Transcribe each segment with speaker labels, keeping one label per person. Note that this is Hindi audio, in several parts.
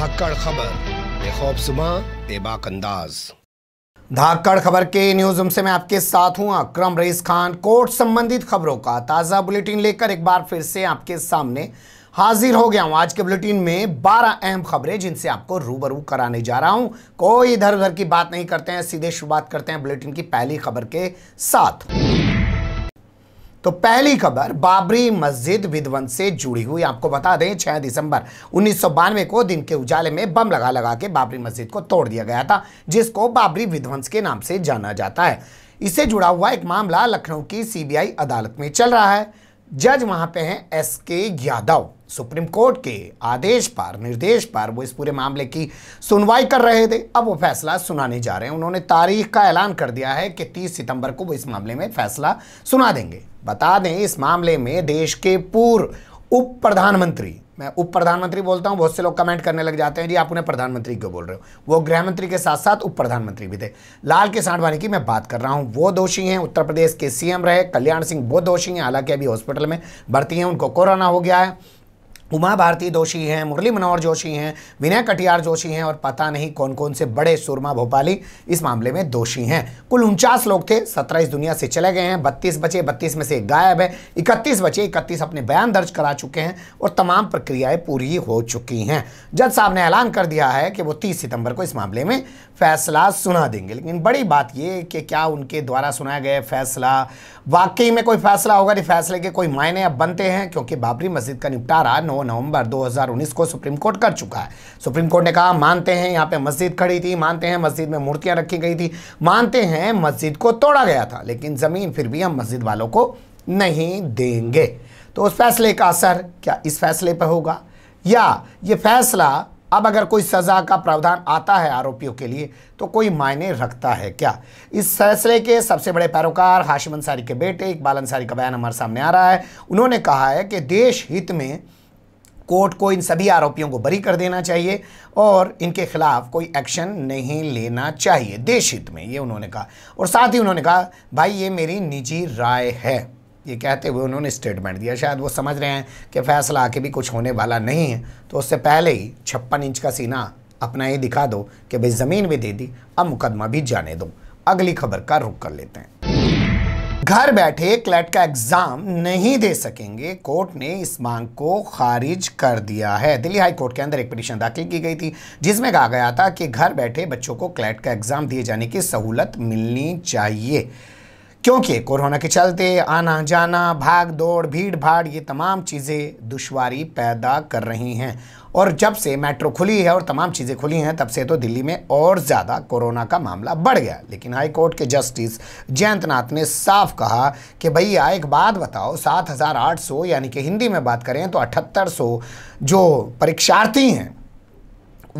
Speaker 1: धाकड़ खबर बेखौबसुमा बेबाक अंदाज़ धाकड़ खबर के न्यूज रूम से मैं आपके साथ हूं अक्रम रईस खान कोर्ट संबंधित खबरों का ताज़ा बुलेटिन लेकर एक बार फिर से आपके सामने हाजिर हो गया हूं आज के बुलेटिन में 12 अहम खबरें जिनसे आपको रूबरू कराने जा रहा हूं कोई इधर उधर की बात नहीं करते हैं सीधे शुरुआत करते हैं बुलेटिन की पहली खबर के साथ तो पहली खबर बाबरी मस्जिद विध्वंस से जुड़ी हुई आपको बता दें 6 दिसंबर उन्नीस को दिन के उजाले में बम लगा लगा के बाबरी मस्जिद को तोड़ दिया गया था जिसको बाबरी विध्वंस के नाम से जाना जाता है इससे जुड़ा हुआ एक मामला लखनऊ की सीबीआई अदालत में चल रहा है जज वहां पे हैं एस के यादव सुप्रीम कोर्ट के आदेश पर निर्देश पर वो इस पूरे मामले की सुनवाई कर रहे थे अब वो फैसला सुनाने जा रहे हैं उन्होंने तारीख का ऐलान कर दिया है कि 30 सितंबर को वो इस मामले में फैसला सुना देंगे बता दें इस मामले में देश के पूर्व उप प्रधानमंत्री मैं उप प्रधानमंत्री बोलता हूँ बहुत से लोग कमेंट करने लग जाते हैं जी आप उन्हें प्रधानमंत्री क्यों बोल रहे हो वो गृह मंत्री के साथ साथ उप प्रधानमंत्री भी थे लाल के साढ़वानी की मैं बात कर रहा हूँ वो दोषी हैं उत्तर प्रदेश के सीएम रहे कल्याण सिंह वो दोषी हैं हालांकि अभी हॉस्पिटल में भर्ती हैं उनको कोरोना हो गया है उमा भारती दोषी हैं मुरली मनोहर जोशी हैं विनय कटियार जोशी हैं और पता नहीं कौन कौन से बड़े सुरमा भोपाली इस मामले में दोषी हैं कुल उनचास लोग थे सत्रह इस दुनिया से चले गए हैं बत्तीस बचे बत्तीस में से गायब है इकतीस बचे इकतीस अपने बयान दर्ज करा चुके हैं और तमाम प्रक्रियाएँ पूरी हो चुकी हैं जज साहब ने ऐलान कर दिया है कि वो तीस सितंबर को इस मामले में फैसला सुना देंगे लेकिन बड़ी बात ये कि क्या उनके द्वारा सुनाया गया फैसला वाकई में कोई फैसला होगा नहीं फैसले के कोई मायने अब बनते हैं क्योंकि बाबरी मस्जिद का निपटारा 9 नवंबर 2019 को सुप्रीम कोर्ट कर चुका है सुप्रीम कोर्ट ने कहा मानते हैं यहाँ पे मस्जिद खड़ी थी मानते हैं मस्जिद में मूर्तियाँ रखी गई थी मानते हैं मस्जिद को तोड़ा गया था लेकिन ज़मीन फिर भी हम मस्जिद वालों को नहीं देंगे तो उस फैसले का असर क्या इस फैसले पर होगा या ये फैसला अब अगर कोई सज़ा का प्रावधान आता है आरोपियों के लिए तो कोई मायने रखता है क्या इस फैसले के सबसे बड़े पैरोकार हाशिम अंसारी के बेटे इकबाल अंसारी का बयान हमारे सामने आ रहा है उन्होंने कहा है कि देश हित में कोर्ट को इन सभी आरोपियों को बरी कर देना चाहिए और इनके खिलाफ कोई एक्शन नहीं लेना चाहिए देश हित में ये उन्होंने कहा और साथ ही उन्होंने कहा भाई ये मेरी निजी राय है ये कहते हुए उन्होंने स्टेटमेंट दिया शायद वो समझ रहे हैं कि फैसला आके भी कुछ होने वाला नहीं है तो उससे पहले ही छप्पन इंच का सीना अपना ही दिखा दो कि भाई ज़मीन भी दे दी अब मुकदमा भी जाने दो अगली खबर का रुख कर लेते हैं घर बैठे क्लैट का एग्ज़ाम नहीं दे सकेंगे कोर्ट ने इस मांग को खारिज कर दिया है दिल्ली हाई कोर्ट के अंदर एक पिटिशन दाखिल की गई थी जिसमें कहा गया था कि घर बैठे बच्चों को क्लैट का एग्ज़ाम दिए जाने की सहूलत मिलनी चाहिए क्योंकि कोरोना के चलते आना जाना भाग दौड़ भीड़ भाड़ ये तमाम चीज़ें दुश्वारी पैदा कर रही हैं और जब से मेट्रो खुली है और तमाम चीज़ें खुली हैं तब से तो दिल्ली में और ज़्यादा कोरोना का मामला बढ़ गया लेकिन हाई कोर्ट के जस्टिस जयंत नाथ ने साफ कहा कि भैया एक बात बताओ 7800 यानी कि हिंदी में बात करें तो सौ जो परीक्षार्थी हैं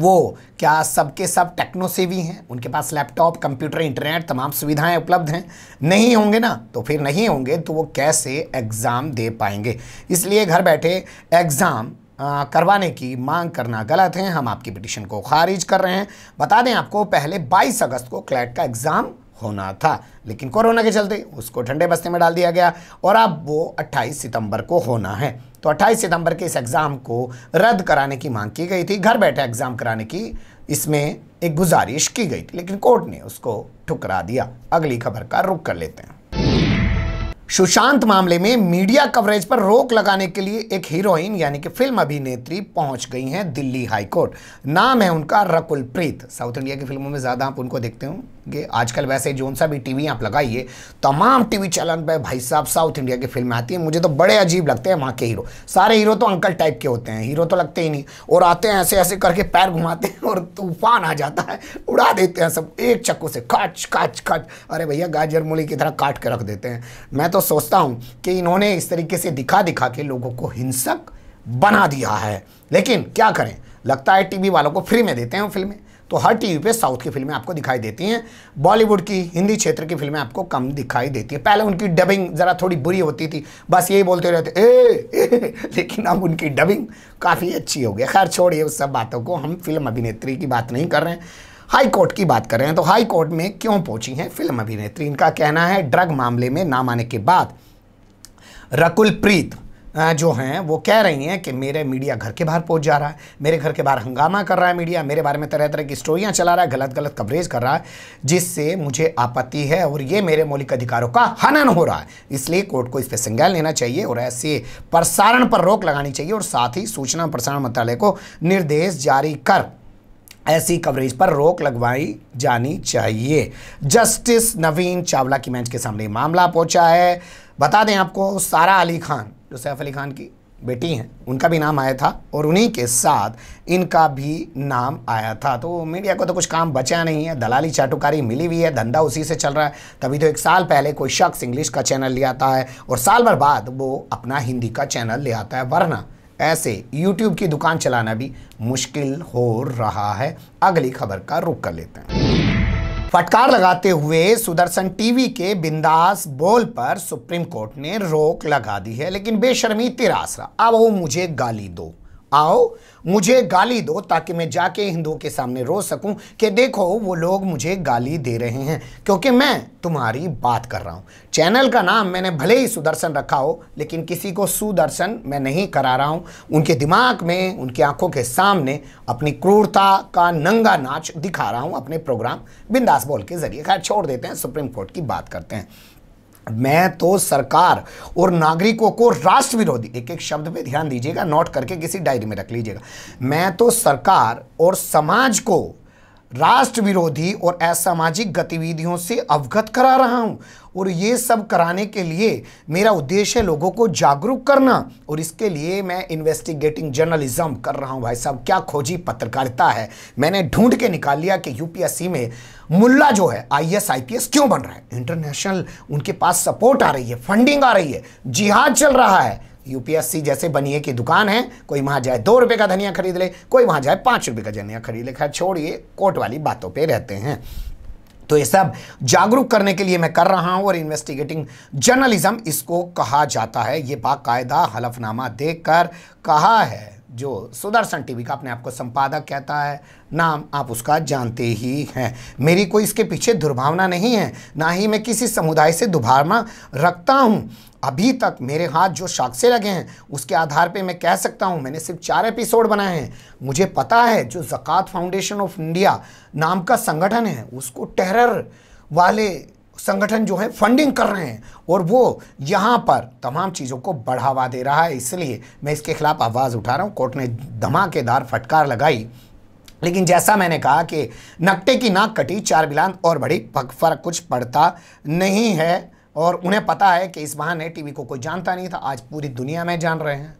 Speaker 1: वो क्या सबके सब टेक्नो सेवी हैं उनके पास लैपटॉप कंप्यूटर इंटरनेट तमाम सुविधाएं उपलब्ध हैं नहीं होंगे ना तो फिर नहीं होंगे तो वो कैसे एग्ज़ाम दे पाएंगे इसलिए घर बैठे एग्ज़ाम करवाने की मांग करना गलत है हम आपकी पिटिशन को खारिज कर रहे हैं बता दें आपको पहले 22 अगस्त को क्लैट का एग्ज़ाम होना था लेकिन कोरोना के चलते उसको ठंडे बस्ते में डाल दिया गया और अब वो 28 सितंबर को होना है तो 28 सितंबर के इस एग्ज़ाम को रद्द कराने की मांग की गई थी घर बैठे एग्ज़ाम कराने की इसमें एक गुजारिश की गई थी लेकिन कोर्ट ने उसको ठुकरा दिया अगली खबर का रुख कर लेते हैं सुशांत मामले में मीडिया कवरेज पर रोक लगाने के लिए एक हीरोइन यानी कि फिल्म अभिनेत्री पहुंच गई हैं दिल्ली हाईकोर्ट नाम है उनका रकुल प्रीत साउथ इंडिया की फिल्मों में ज़्यादा आप उनको देखते होंगे आजकल वैसे जोन सा भी टीवी आप लगाइए तमाम टीवी चैनल पर भाई साहब साउथ इंडिया की फिल्में आती हैं मुझे तो बड़े अजीब लगते हैं वहाँ के हीरो सारे हीरो तो अंकल टाइप के होते हैं हीरो तो लगते ही नहीं और आते हैं ऐसे ऐसे करके पैर घुमाते हैं और तूफान आ जाता है उड़ा देते हैं सब एक चक्कू से काच काच काच अरे भैया गाजर मूली की तरह काट के रख देते हैं मैं तो तो सोचता हूं कि इन्होंने इस तरीके से दिखा दिखा के लोगों को हिंसक बना दिया है लेकिन क्या करें लगता है टीवी वालों को फ्री में देते हैं फिल्में तो हर टीवी पे साउथ की फिल्में आपको दिखाई देती हैं बॉलीवुड की हिंदी क्षेत्र की फिल्में आपको कम दिखाई देती है पहले उनकी डबिंग ज़रा थोड़ी बुरी होती थी बस यही बोलते रहते ए, ए लेकिन अब उनकी डबिंग काफ़ी अच्छी हो गई खैर छोड़िए उस सब बातों को हम फिल्म अभिनेत्री की बात नहीं कर रहे हैं हाई कोर्ट की बात कर रहे हैं तो हाई कोर्ट में क्यों पहुंची हैं फिल्म अभिनेत्री इनका कहना है ड्रग मामले में नाम आने के बाद रकुल प्रीत जो हैं वो कह रही हैं कि मेरे मीडिया घर के बाहर पहुंच जा रहा है मेरे घर के बाहर हंगामा कर रहा है मीडिया मेरे बारे में तरह तरह की स्टोरियां चला रहा है गलत गलत कवरेज कर रहा है जिससे मुझे आपत्ति है और ये मेरे मौलिक अधिकारों का हनन हो रहा है इसलिए कोर्ट को इस पर संज्ञान लेना चाहिए और ऐसे प्रसारण पर रोक लगानी चाहिए और साथ ही सूचना प्रसारण मंत्रालय को निर्देश जारी कर ऐसी कवरेज पर रोक लगवाई जानी चाहिए जस्टिस नवीन चावला की मैच के सामने मामला पहुंचा है बता दें आपको सारा अली खान जो सैफ अली खान की बेटी हैं उनका भी नाम आया था और उन्हीं के साथ इनका भी नाम आया था तो मीडिया को तो कुछ काम बचा नहीं है दलाली चाटुकारी मिली हुई है धंधा उसी से चल रहा है तभी तो एक साल पहले कोई शख्स इंग्लिश का चैनल ले आता है और साल भर बाद वो अपना हिंदी का चैनल ले आता है वरना ऐसे यूट्यूब की दुकान चलाना भी मुश्किल हो रहा है अगली खबर का रुख कर लेते हैं फटकार लगाते हुए सुदर्शन टीवी के बिंदास बोल पर सुप्रीम कोर्ट ने रोक लगा दी है लेकिन बेशर्मी तिरासरा अब वो मुझे गाली दो आओ मुझे गाली दो ताकि मैं जाके हिंदुओं के सामने रो सकूं कि देखो वो लोग मुझे गाली दे रहे हैं क्योंकि मैं तुम्हारी बात कर रहा हूं चैनल का नाम मैंने भले ही सुदर्शन रखा हो लेकिन किसी को सुदर्शन मैं नहीं करा रहा हूं उनके दिमाग में उनकी आंखों के सामने अपनी क्रूरता का नंगा नाच दिखा रहा हूं अपने प्रोग्राम बिंदास बोल के जरिए खैर छोड़ देते हैं सुप्रीम कोर्ट की बात करते हैं मैं तो सरकार और नागरिकों को राष्ट्र विरोधी एक एक शब्द पे ध्यान दीजिएगा नोट करके किसी डायरी में रख लीजिएगा मैं तो सरकार और समाज को राष्ट्र विरोधी और असामाजिक गतिविधियों से अवगत करा रहा हूं और ये सब कराने के लिए मेरा उद्देश्य है लोगों को जागरूक करना और इसके लिए मैं इन्वेस्टिगेटिंग जर्नलिज्म कर रहा हूं भाई साहब क्या खोजी पत्रकारिता है मैंने ढूंढ के निकाल लिया कि यूपीएससी में मुल्ला जो है पी आईपीएस क्यों बन रहा है इंटरनेशनल उनके पास सपोर्ट आ रही है फंडिंग आ रही है जिहाद चल रहा है यूपीएससी जैसे बनिए की दुकान है कोई वहां जाए दो रुपए का धनिया खरीद ले कोई वहां जाए पांच रुपए का धनिया खरीद ले खैर छोड़िए कोर्ट वाली बातों पर रहते हैं तो ये सब जागरूक करने के लिए मैं कर रहा हूं और इन्वेस्टिगेटिंग जर्नलिज्म इसको कहा जाता है ये बाकायदा हलफनामा देकर कहा है जो सुदर्शन टीवी का अपने आप को संपादक कहता है नाम आप उसका जानते ही हैं मेरी कोई इसके पीछे दुर्भावना नहीं है ना ही मैं किसी समुदाय से दुर्भावना रखता हूँ अभी तक मेरे हाथ जो शाख्से लगे हैं उसके आधार पे मैं कह सकता हूँ मैंने सिर्फ चार एपिसोड बनाए हैं मुझे पता है जो जक़ात फाउंडेशन ऑफ इंडिया नाम का संगठन है उसको टेरर वाले संगठन जो है फंडिंग कर रहे हैं और वो यहाँ पर तमाम चीज़ों को बढ़ावा दे रहा है इसलिए मैं इसके खिलाफ आवाज़ उठा रहा हूँ कोर्ट ने धमाकेदार फटकार लगाई लेकिन जैसा मैंने कहा कि नकटे की नाक कटी चार बिलान और बड़ी फर्क कुछ पड़ता नहीं है और उन्हें पता है कि इस बहाने टीवी को कोई जानता नहीं था आज पूरी दुनिया में जान रहे हैं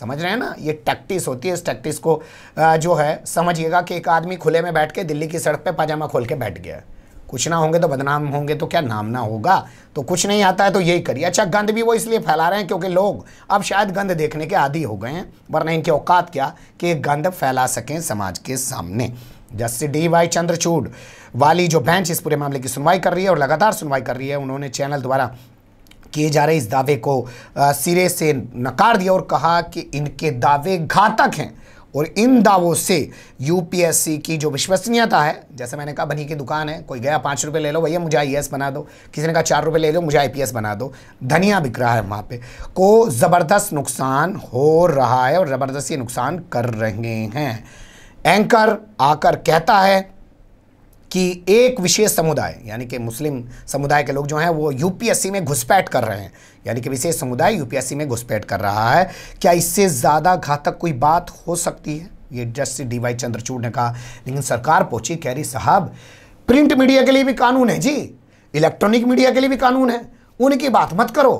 Speaker 1: समझ रहे हैं ना ये टैक्टिस होती है इस टैक्टिस को जो है समझिएगा कि एक आदमी खुले में बैठ के दिल्ली की सड़क पे पाजामा खोल के बैठ गया है कुछ ना होंगे तो बदनाम होंगे तो क्या नाम ना होगा तो कुछ नहीं आता है तो यही करिए अच्छा गंद भी वो इसलिए फैला रहे हैं क्योंकि लोग अब शायद गंद देखने के आदि हो गए हैं वरना इनके औकात क्या कि गंद फैला सकें समाज के सामने जस्टिस डी वाई चंद्रचूड वाली जो बेंच इस पूरे मामले की सुनवाई कर रही है और लगातार सुनवाई कर रही है उन्होंने चैनल द्वारा किए जा रहे इस दावे को सिरे से नकार दिया और कहा कि इनके दावे घातक हैं और इन दावों से यूपीएससी की जो विश्वसनीयता है जैसे मैंने कहा बनी की दुकान है कोई गया पाँच रुपये ले लो भैया मुझे आई बना दो किसी ने कहा चार रुपये ले लो मुझे आई बना दो धनिया बिक रहा है वहाँ पे को ज़बरदस्त नुकसान हो रहा है और ज़बरदस्त ये नुकसान कर रहे हैं एंकर आकर कहता है कि एक विशेष समुदाय यानी कि मुस्लिम समुदाय के लोग जो हैं वो यूपीएससी में घुसपैठ कर रहे हैं यानी कि विशेष समुदाय यूपीएससी में घुसपैठ कर रहा है क्या इससे ज़्यादा घातक कोई बात हो सकती है ये जस्टिस डी वाई चंद्रचूड़ ने कहा लेकिन सरकार पहुंची कह रही साहब प्रिंट मीडिया के लिए भी कानून है जी इलेक्ट्रॉनिक मीडिया के लिए भी कानून है उनकी बात मत करो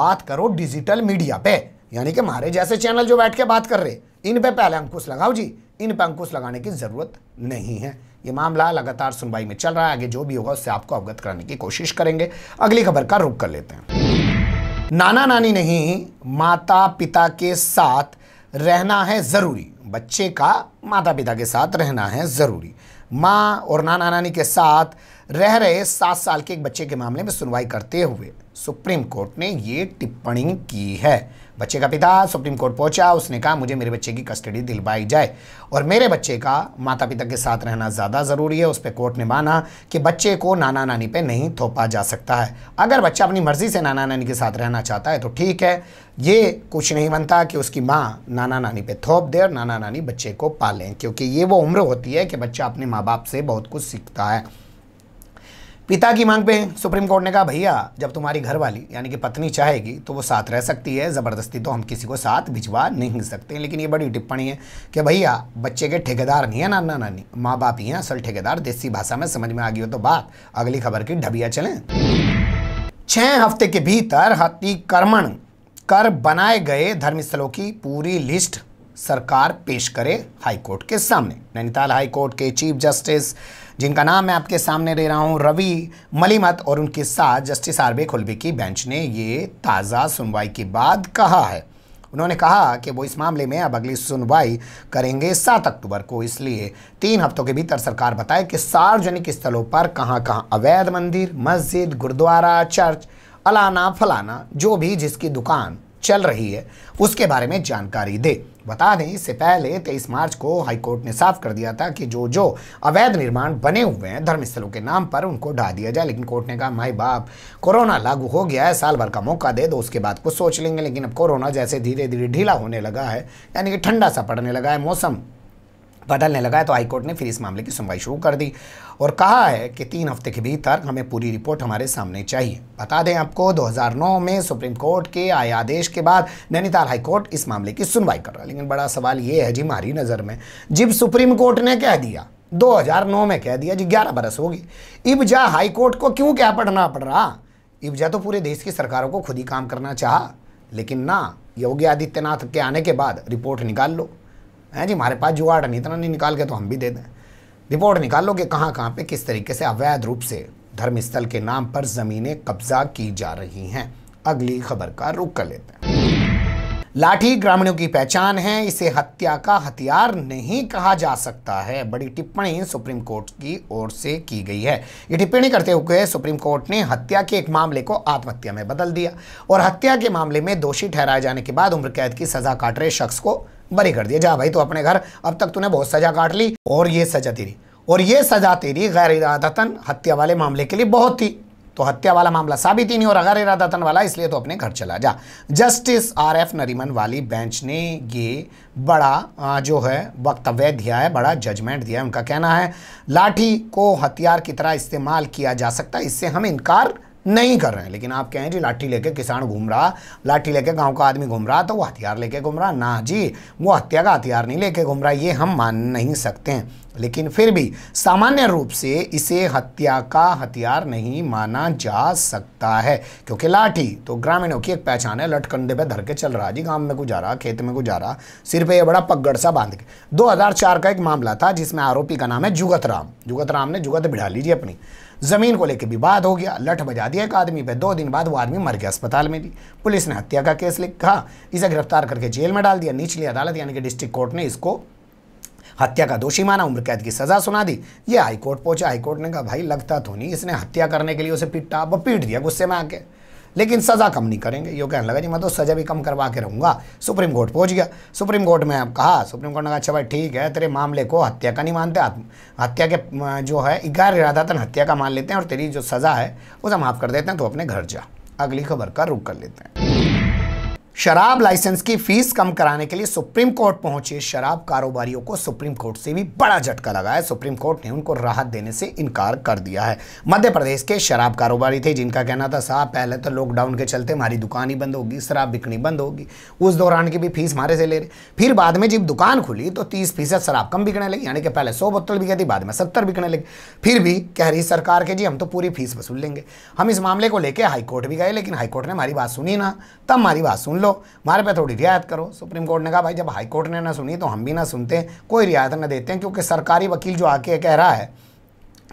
Speaker 1: बात करो डिजिटल मीडिया पे यानी कि हमारे जैसे चैनल जो बैठ के बात कर रहे इन पे पहले अंकुश लगाओ जी इन पे अंकुश लगाने की ज़रूरत नहीं है ये मामला लगातार सुनवाई में चल रहा है आगे जो भी होगा उससे आपको अवगत कराने की कोशिश करेंगे अगली खबर का रुख कर लेते हैं नाना नानी नहीं माता पिता के साथ रहना है ज़रूरी बच्चे का माता पिता के साथ रहना है ज़रूरी माँ और नाना नानी के साथ रह रहे सात साल के एक बच्चे के मामले में सुनवाई करते हुए सुप्रीम कोर्ट ने ये टिप्पणी की है बच्चे का पिता सुप्रीम कोर्ट पहुंचा उसने कहा मुझे मेरे बच्चे की कस्टडी दिलवाई जाए और मेरे बच्चे का माता पिता के साथ रहना ज़्यादा ज़रूरी है उस पर कोर्ट ने माना कि बच्चे को नाना नानी पे नहीं थोपा जा सकता है अगर बच्चा अपनी मर्ज़ी से नाना नानी के साथ रहना चाहता है तो ठीक है ये कुछ नहीं बनता कि उसकी माँ नाना नानी पे थोप दे और नाना नानी बच्चे को पालें क्योंकि ये वो उम्र होती है कि बच्चा अपने माँ बाप से बहुत कुछ सीखता है पिता की मांग पे सुप्रीम कोर्ट ने कहा भैया जब तुम्हारी घर वाली यानी कि पत्नी चाहेगी तो वो साथ रह सकती है ज़बरदस्ती तो हम किसी को साथ भिजवा नहीं सकते लेकिन ये बड़ी टिप्पणी है कि भैया बच्चे के ठेकेदार नहीं है नाना नानी माँ बाप ही हैं असल ठेकेदार देसी भाषा में समझ में आ गई हो तो बात अगली खबर की ढबिया चलें छः हफ्ते के भीतर हतिक्रमण कर बनाए गए धर्मस्थलों की पूरी लिस्ट सरकार पेश करे हाईकोर्ट के सामने नैनीताल हाईकोर्ट के चीफ जस्टिस जिनका नाम मैं आपके सामने दे रहा हूँ रवि मलिमत और उनके साथ जस्टिस आर बे खुलबे की बेंच ने ये ताज़ा सुनवाई के बाद कहा है उन्होंने कहा कि वो इस मामले में अब अगली सुनवाई करेंगे सात अक्टूबर को इसलिए तीन हफ्तों के भीतर सरकार बताए कि सार्वजनिक स्थलों पर कहाँ कहाँ अवैध मंदिर मस्जिद गुरुद्वारा चर्च अलाना फलाना जो भी जिसकी दुकान चल रही है उसके बारे में जानकारी दे बता दें इससे पहले 23 मार्च को हाईकोर्ट ने साफ कर दिया था कि जो जो अवैध निर्माण बने हुए हैं धर्मस्थलों के नाम पर उनको ढा दिया जाए लेकिन कोर्ट ने कहा माई बाप कोरोना लागू हो गया है साल भर का मौका दे दो उसके बाद कुछ सोच लेंगे लेकिन अब कोरोना जैसे धीरे धीरे ढीला होने लगा है यानी कि ठंडा सा पड़ने लगा है मौसम बदलने लगा है तो हाईकोर्ट ने फिर इस मामले की सुनवाई शुरू कर दी और कहा है कि तीन हफ्ते के भीतर हमें पूरी रिपोर्ट हमारे सामने चाहिए बता दें आपको 2009 में सुप्रीम कोर्ट के आए आदेश के बाद नैनीताल हाईकोर्ट इस मामले की सुनवाई कर रहा है लेकिन बड़ा सवाल ये है जी हमारी नज़र में जिब सुप्रीम कोर्ट ने कह दिया 2009 में कह दिया जी ग्यारह बरस होगी इब हाई हाईकोर्ट को क्यों क्या पढ़ना पड़ रहा इब जा तो पूरे देश की सरकारों को खुद ही काम करना चाह लेकिन ना योगी आदित्यनाथ के आने के बाद रिपोर्ट निकाल लो हैं जी हमारे पास जुगाड़ नहीं इतना नहीं निकाल के तो हम भी दे दें रिपोर्ट निकाल लो कि कहाँ कहाँ पर किस तरीके से अवैध रूप से धर्म स्थल के नाम पर ज़मीनें कब्जा की जा रही हैं अगली खबर का रुख कर लेते हैं लाठी ग्रामीणों की पहचान है इसे हत्या का हथियार नहीं कहा जा सकता है बड़ी टिप्पणी सुप्रीम कोर्ट की ओर से की गई है ये टिप्पणी करते हुए सुप्रीम कोर्ट ने हत्या के एक मामले को आत्महत्या में बदल दिया और हत्या के मामले में दोषी ठहराए जाने के बाद उम्र कैद की सजा काट रहे शख्स को बरी कर दिया जा भाई तो अपने घर अब तक तूने बहुत सजा काट ली और ये सजा तेरी और ये सजा तेरी गैर इरादतन हत्या वाले मामले के लिए बहुत थी तो हत्या वाला मामला साबित ही नहीं और अगर इरादतन वाला इसलिए तो अपने घर चला जा जस्टिस आर एफ नरीमन वाली बेंच ने ये बड़ा जो है वक्तव्य दिया है बड़ा जजमेंट दिया है उनका कहना है लाठी को हथियार की तरह इस्तेमाल किया जा सकता है इससे हम इनकार नहीं कर रहे हैं लेकिन आप कहें जी लाठी लेके किसान घूम रहा लाठी लेके गांव का आदमी घूम रहा तो वो हथियार लेके घूम रहा ना जी वो हत्या का हथियार नहीं लेके घूम रहा ये हम मान नहीं सकते हैं लेकिन फिर भी सामान्य रूप से इसे हत्या का हथियार नहीं माना जा सकता है क्योंकि लाठी तो ग्रामीणों की एक पहचान है लट पर धर के चल रहा जी गांव में को जा रहा खेत में को जा रहा सिर पे ये बड़ा पगड़ सा बांध के 2004 का एक मामला था जिसमें आरोपी का नाम है जुगत राम जुगत राम ने जुगत बिढ़ा लीजिए अपनी ज़मीन को लेकर विवाद हो गया लठ बजा दिया एक आदमी पे दो दिन बाद वो आदमी मर गया अस्पताल में भी पुलिस ने हत्या का केस लिखा हाँ, इसे गिरफ्तार करके जेल में डाल दिया निचली अदालत यानी कि डिस्ट्रिक्ट कोर्ट ने इसको हत्या का दोषी माना उम्र कैद की सजा सुना दी ये हाईकोर्ट पहुंचा हाईकोर्ट ने कहा भाई लगता तो नहीं इसने हत्या करने के लिए उसे पीटा वो पीट दिया गुस्से में आके लेकिन सज़ा कम नहीं करेंगे यो कहने लगा जी मैं तो सज़ा भी कम करवा के रहूँगा सुप्रीम कोर्ट पहुँच गया सुप्रीम कोर्ट में अब कहा सुप्रीम कोर्ट ने कहा अच्छा भाई ठीक है तेरे मामले को हत्या का नहीं मानते हत्या के जो है ग्यारह इरादातन हत्या का मान लेते हैं और तेरी जो सज़ा है उसे माफ़ कर देते हैं तो अपने घर जा अगली खबर का रुख कर लेते हैं शराब लाइसेंस की फीस कम कराने के लिए सुप्रीम कोर्ट पहुंचे शराब कारोबारियों को सुप्रीम कोर्ट से भी बड़ा झटका लगा है सुप्रीम कोर्ट ने उनको राहत देने से इनकार कर दिया है मध्य प्रदेश के शराब कारोबारी थे जिनका कहना था साहब पहले तो लॉकडाउन के चलते हमारी दुकान ही बंद होगी शराब बिकनी बंद होगी उस दौरान की भी फीस हमारे से ले रहे फिर बाद में जब दुकान खुली तो तीस फीसद शराब कम बिकने लगी यानी कि पहले सौ बोतल बिके थी बाद में सत्तर बिकने लगी फिर भी कह रही सरकार के जी हम तो पूरी फीस वसूल लेंगे हम इस मामले को लेकर हाईकोर्ट भी गए लेकिन हाईकोर्ट ने हमारी बात सुनी ना तब हमारी बात सुन लो लो हमारे पे थोड़ी रियायत करो सुप्रीम कोर्ट ने कहा भाई जब हाई कोर्ट ने ना सुनी तो हम भी ना सुनते कोई रियायत ना देते हैं क्योंकि सरकारी वकील जो आके कह रहा है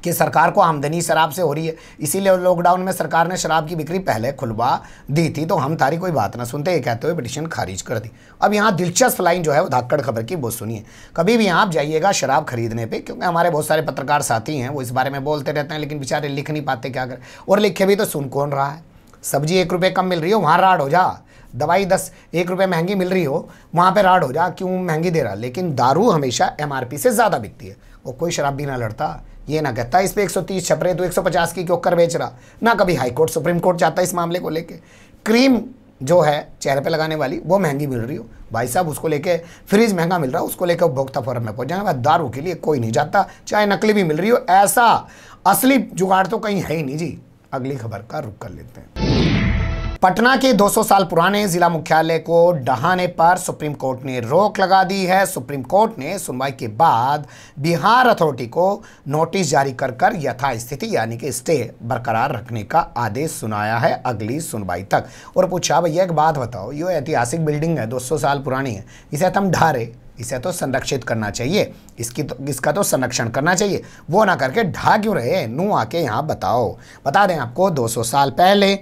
Speaker 1: कि सरकार को आमदनी शराब से हो रही है इसीलिए लॉकडाउन में सरकार ने शराब की बिक्री पहले खुलवा दी थी तो हम तारी कोई बात ना सुनते ये कहते हुए पिटिशन खारिज कर दी अब यहाँ दिलचस्प लाइन जो है वो धाकड़ खबर की वो सुनिए कभी भी यहाँ आप जाइएगा शराब खरीदने पे क्योंकि हमारे बहुत सारे पत्रकार साथी हैं वो इस बारे में बोलते रहते हैं लेकिन बेचारे लिख नहीं पाते क्या कर और लिखे भी तो सुन कौन रहा है सब्जी एक रुपये कम मिल रही हो वहाँ राड हो जा दवाई दस एक रुपये महंगी मिल रही हो वहाँ पे राड हो जा क्यों महंगी दे रहा लेकिन दारू हमेशा एमआरपी से ज़्यादा बिकती है वो कोई शराब भी ना लड़ता ये ना कहता इस पर एक सौ तीस तो एक सौ पचास की क्यों कर बेच रहा ना कभी हाईकोर्ट सुप्रीम कोर्ट जाता इस मामले को लेकर क्रीम जो है चेहरे पे लगाने वाली वो महंगी मिल रही हो भाई साहब उसको लेके फ्रिज महंगा मिल रहा है उसको लेके उपभोक्ता फॉरम में पहुंच जाएगा दारू के लिए कोई नहीं जाता चाहे नकली भी मिल रही हो ऐसा असली जुगाड़ तो कहीं है ही नहीं जी अगली खबर का रुख कर लेते हैं पटना के 200 साल पुराने जिला मुख्यालय को डहाने पर सुप्रीम कोर्ट ने रोक लगा दी है सुप्रीम कोर्ट ने सुनवाई के बाद बिहार अथॉरिटी को नोटिस जारी कर कर यथास्थिति यानी कि स्टे बरकरार रखने का आदेश सुनाया है अगली सुनवाई तक और पूछा भैया एक बात बताओ ये ऐतिहासिक बिल्डिंग है 200 साल पुरानी है इसे तो हम ढारे इसे तो संरक्षित करना चाहिए इसकी तो इसका तो संरक्षण करना चाहिए वो ना करके ढा क्यों रहे नू आके यहाँ बताओ बता दें आपको 200 साल पहले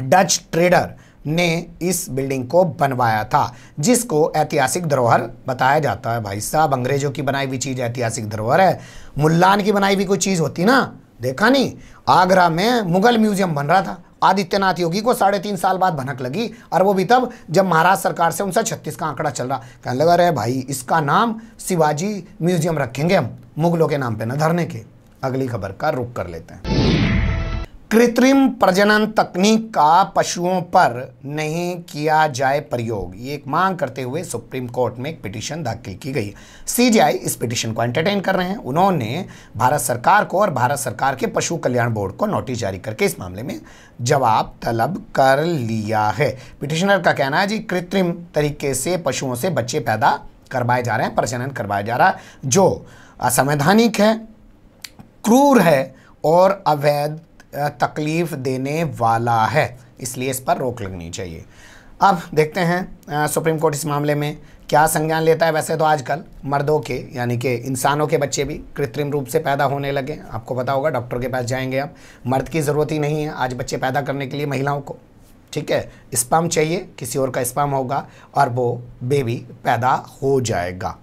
Speaker 1: डच ट्रेडर ने इस बिल्डिंग को बनवाया था जिसको ऐतिहासिक धरोहर बताया जाता है भाई साहब अंग्रेजों की बनाई हुई चीज़ ऐतिहासिक धरोहर है मुल्लान की बनाई हुई कोई चीज़ होती ना देखा नहीं आगरा में मुगल म्यूजियम बन रहा था आदित्यनाथ योगी को साढ़े तीन साल बाद भनक लगी और वो भी तब जब महाराष्ट्र सरकार से उनसे छत्तीस का आंकड़ा चल रहा कहने लगा रहे भाई इसका नाम शिवाजी म्यूजियम रखेंगे हम मुगलों के नाम पे ना धरने के अगली खबर का रुख कर लेते हैं कृत्रिम प्रजनन तकनीक का पशुओं पर नहीं किया जाए प्रयोग ये एक मांग करते हुए सुप्रीम कोर्ट में एक पिटीशन दाखिल की गई सीजीआई इस पिटीशन को एंटरटेन कर रहे हैं उन्होंने भारत सरकार को और भारत सरकार के पशु कल्याण बोर्ड को नोटिस जारी करके इस मामले में जवाब तलब कर लिया है पिटिशनर का कहना है जी कृत्रिम तरीके से पशुओं से बच्चे पैदा करवाए जा रहे हैं प्रजनन करवाया जा रहा है जो असंवैधानिक है क्रूर है और अवैध तकलीफ़ देने वाला है इसलिए इस पर रोक लगनी चाहिए अब देखते हैं सुप्रीम कोर्ट इस मामले में क्या संज्ञान लेता है वैसे तो आजकल मर्दों के यानी कि इंसानों के बच्चे भी कृत्रिम रूप से पैदा होने लगे आपको पता होगा डॉक्टर के पास जाएंगे आप मर्द की ज़रूरत ही नहीं है आज बच्चे पैदा करने के लिए महिलाओं को ठीक है स्पम चाहिए किसी और का स्पम होगा और वो बेबी पैदा हो जाएगा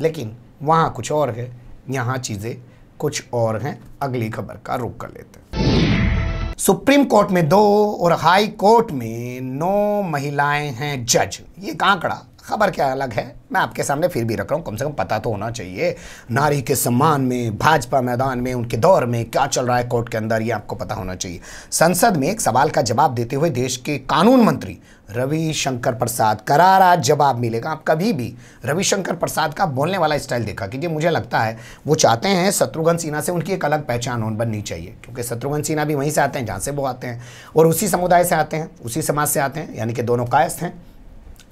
Speaker 1: लेकिन वहाँ कुछ और है यहाँ चीज़ें कुछ और हैं अगली खबर का रुख कर लेते हैं सुप्रीम कोर्ट में दो और हाई कोर्ट में नौ महिलाएं हैं जज ये आंकड़ा खबर क्या अलग है मैं आपके सामने फिर भी रख रहा हूँ कम से कम पता तो होना चाहिए नारी के सम्मान में भाजपा मैदान में उनके दौर में क्या चल रहा है कोर्ट के अंदर ये आपको पता होना चाहिए संसद में एक सवाल का जवाब देते हुए देश के कानून मंत्री रविशंकर प्रसाद करारा जवाब मिलेगा आप कभी भी रविशंकर प्रसाद का बोलने वाला स्टाइल देखा कीजिए मुझे लगता है वो चाहते हैं शत्रुघ्न सिन्हा से उनकी एक अलग पहचान होन बननी चाहिए क्योंकि शत्रुघ्न सिन्हा भी वहीं से आते हैं जहाँ से वो आते हैं और उसी समुदाय से आते हैं उसी समाज से आते हैं यानी कि दोनों कायस्थ हैं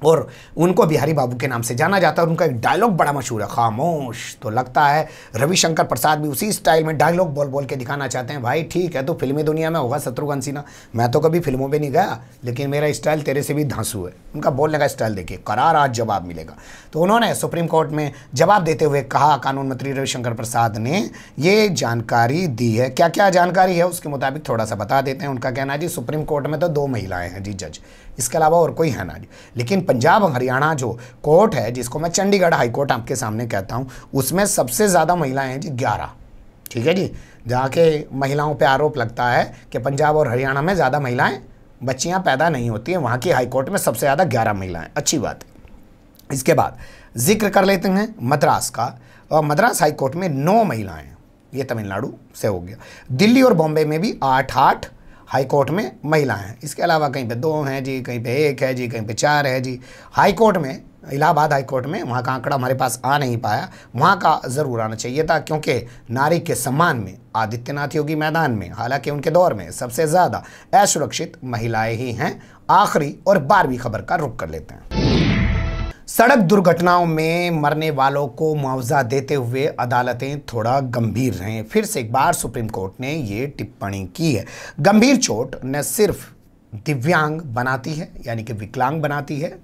Speaker 1: और उनको बिहारी बाबू के नाम से जाना जाता है और उनका एक डायलॉग बड़ा मशहूर है खामोश तो लगता है रविशंकर प्रसाद भी उसी स्टाइल में डायलॉग बोल बोल के दिखाना चाहते हैं भाई ठीक है तो फिल्मी दुनिया में होगा शत्रुघ्न सिन्हा मैं तो कभी फिल्मों में नहीं गया लेकिन मेरा स्टाइल तेरे से भी धांसू है उनका बोलने का स्टाइल देखिए करार आज जवाब मिलेगा तो उन्होंने सुप्रीम कोर्ट में जवाब देते हुए कहा कानून मंत्री रविशंकर प्रसाद ने ये जानकारी दी है क्या क्या जानकारी है उसके मुताबिक थोड़ा सा बता देते हैं उनका कहना है जी सुप्रीम कोर्ट में तो दो महिलाएँ हैं जी जज इसके अलावा और कोई है ना लेकिन पंजाब और हरियाणा जो कोर्ट है जिसको मैं चंडीगढ़ हाई कोर्ट आपके सामने कहता हूँ उसमें सबसे ज़्यादा महिलाएं हैं जी ग्यारह ठीक है जी जहाँ के महिलाओं पर आरोप लगता है कि पंजाब और हरियाणा में ज़्यादा महिलाएँ बच्चियाँ पैदा नहीं होती हैं वहाँ की हाईकोर्ट में सबसे ज़्यादा ग्यारह महिलाएँ अच्छी बात है इसके बाद जिक्र कर लेते हैं मद्रास का और मद्रास हाईकोर्ट में नौ महिलाएँ ये तमिलनाडु से हो गया दिल्ली और बॉम्बे में भी आठ आठ हाई कोर्ट में महिलाएं हैं इसके अलावा कहीं पे दो हैं जी कहीं पे एक है जी कहीं पे चार है जी हाई कोर्ट में इलाहाबाद हाई कोर्ट में वहाँ का आंकड़ा हमारे पास आ नहीं पाया वहाँ का ज़रूर आना चाहिए था क्योंकि नारी के सम्मान में आदित्यनाथ योगी मैदान में हालांकि उनके दौर में सबसे ज़्यादा असुरक्षित महिलाएं ही हैं आखिरी और बारहवीं खबर का रुख कर लेते हैं सड़क दुर्घटनाओं में मरने वालों को मुआवजा देते हुए अदालतें थोड़ा गंभीर रहें फिर से एक बार सुप्रीम कोर्ट ने ये टिप्पणी की है गंभीर चोट न सिर्फ दिव्यांग बनाती है यानी कि विकलांग बनाती है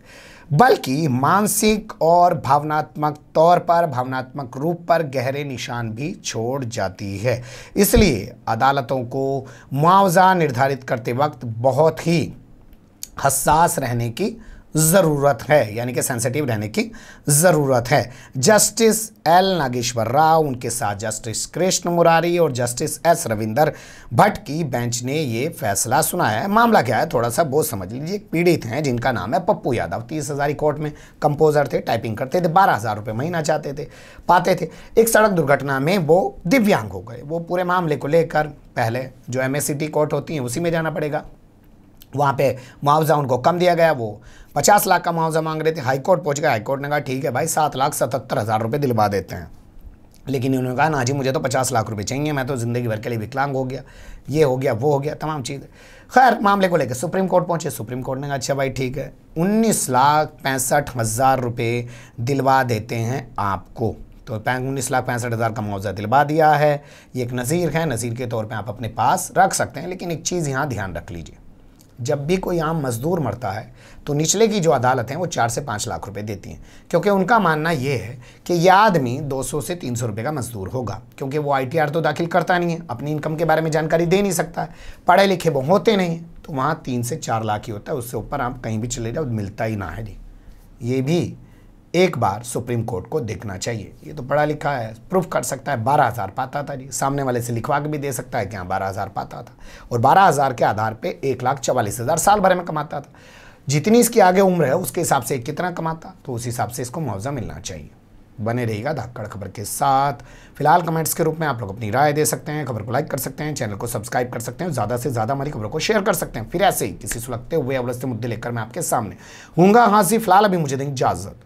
Speaker 1: बल्कि मानसिक और भावनात्मक तौर पर भावनात्मक रूप पर गहरे निशान भी छोड़ जाती है इसलिए अदालतों को मुआवजा निर्धारित करते वक्त बहुत ही हसास रहने की ज़रूरत है यानी कि सेंसिटिव रहने की ज़रूरत है जस्टिस एल नागेश्वर राव उनके साथ जस्टिस कृष्ण मुरारी और जस्टिस एस रविंदर भट्ट की बेंच ने ये फैसला सुनाया है मामला क्या है थोड़ा सा बहुत समझ लीजिए पीड़ित हैं जिनका नाम है पप्पू यादव तीस हज़ारी कोर्ट में कंपोज़र थे टाइपिंग करते थे बारह हज़ार रुपये महीना चाहते थे पाते थे एक सड़क दुर्घटना में वो दिव्यांग हो गए वो पूरे मामले को लेकर पहले जो एम कोर्ट होती हैं उसी में जाना पड़ेगा वहाँ पे मुआवजा उनको कम दिया गया वो पचास लाख का मुआवजा मांग रहे थे हाईकोर्ट पहुँच हाई हाईकोर्ट ने कहा ठीक है भाई सात लाख सतहत्तर हज़ार रुपये दिलवा देते हैं लेकिन उन्होंने कहा ना जी मुझे तो पचास लाख रुपए चाहिए मैं तो ज़िंदगी भर के लिए विकलांग हो गया ये हो गया वो हो गया तमाम चीज़ खैर मामले को लेकर सुप्रीम कोर्ट पहुँचे सुप्रीम कोर्ट ने कहा अच्छा भाई ठीक है उन्नीस लाख पैंसठ हज़ार रुपये दिलवा देते हैं आपको तो उन्नीस लाख पैंसठ हज़ार का मुआवजा दिलवा दिया है ये एक नज़ीर है नज़ीर के तौर पर आप अपने पास रख सकते हैं लेकिन एक चीज़ यहाँ ध्यान रख लीजिए जब भी कोई आम मजदूर मरता है तो निचले की जो अदालत हैं वो चार से पाँच लाख रुपए देती हैं क्योंकि उनका मानना ये है कि यह आदमी 200 से 300 रुपए का मजदूर होगा क्योंकि वो आईटीआर तो दाखिल करता नहीं है अपनी इनकम के बारे में जानकारी दे नहीं सकता है पढ़े लिखे वो होते नहीं तो वहाँ तीन से चार लाख ही होता है उससे ऊपर आप कहीं भी चले जाओ मिलता ही ना है जी ये भी एक बार सुप्रीम कोर्ट को देखना चाहिए ये तो पढ़ा लिखा है प्रूफ कर सकता है बारह हज़ार पाता था जी सामने वाले से लिखवा के भी दे सकता है कि हाँ बारह हज़ार पाता था और बारह हज़ार के आधार पे एक लाख चवालीस हज़ार साल भर में कमाता था जितनी इसकी आगे उम्र है उसके हिसाब से कितना कमाता तो उस हिसाब से इसको मुआवजा मिलना चाहिए बने रहेगा धाकड़ खबर के साथ फिलहाल कमेंट्स के रूप में आप लोग अपनी राय दे सकते हैं खबर को लाइक कर सकते हैं चैनल को सब्सक्राइब कर सकते हैं ज़्यादा से ज़्यादा हमारी खबरों को शेयर कर सकते हैं फिर ऐसे ही किसी सुलगते हुए अवलस्ते मुद्दे लेकर मैं आपके सामने हूँगा हाजी फिलहाल अभी मुझे दें इजाज़त